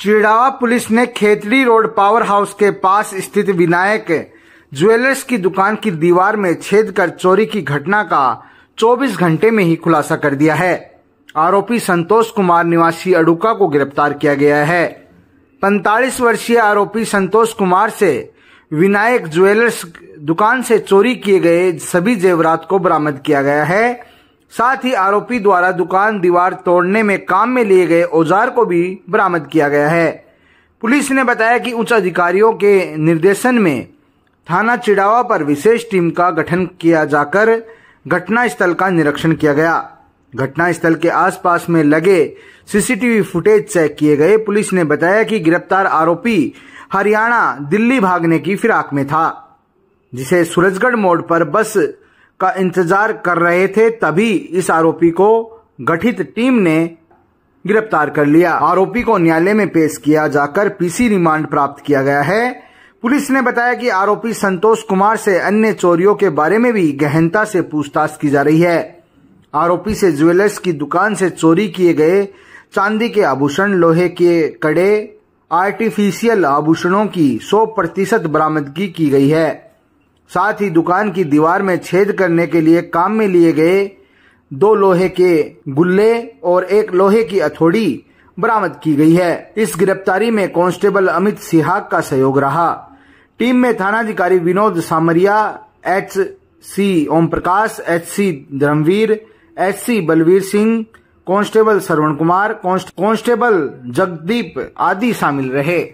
Chirawa police ने Khetri road power house के पास स्थित विनायक ज्वेलर्स की दुकान की दीवार में छेद कर चोरी की घटना का 24 घंटे में ही खुलासा कर दिया है आरोपी संतोष कुमार निवासी अडुका को गिरफ्तार किया गया है 45 वर्षीय आरोपी संतोष कुमार से विनायक ज्वेलर्स दुकान से चोरी किए गए सभी जेवरात को बरामद किया गया है साथ ही आरोपी द्वारा दुकान दीवार तोड़ने में काम में लिए गए औजार को भी बरामद किया गया है पुलिस ने बताया कि उच्च अधिकारियों के निर्देशन में थाना चिड़ावा पर विशेष टीम का गठन किया जाकर घटना स्थल का निरीक्षण किया गया घटना स्थल के आसपास में लगे सीसीटीवी फुटेज चेक किए गए पुलिस ने बताया कि गिरफ्तार आरोपी हरियाणा दिल्ली भागने की फिराक में था जिसे सूरजगढ़ मोड़ पर बस का इंतजार कर रहे थे तभी इस आरोपी को गठित टीम ने गिरफ्तार कर लिया आरोपी को न्यायालय में पेश किया जाकर पीसी रिमांड प्राप्त किया गया है पुलिस ने बताया कि आरोपी संतोष कुमार से अन्य चोरियों के बारे में भी गहनता से पूछताछ की जा रही है आरोपी से ज्वेलर्स की दुकान से चोरी किए गए चांदी के आभूषण लोहे के कड़े आर्टिफिशियल आभूषणों की 100 प्रतिशत बरामदगी की गई है साथ ही दुकान की दीवार में छेद करने के लिए काम में लिए गए दो लोहे के गुल्ले और एक लोहे की अथोड़ी बरामद की गई है इस गिरफ्तारी में कांस्टेबल अमित सिहाग का सहयोग रहा टीम में थानाधिकारी Vinod Samariya H C Om Prakash H C Dharmveer H C Balveer Singh constable Shravan Kumar constable Jagdeep आदि शामिल रहे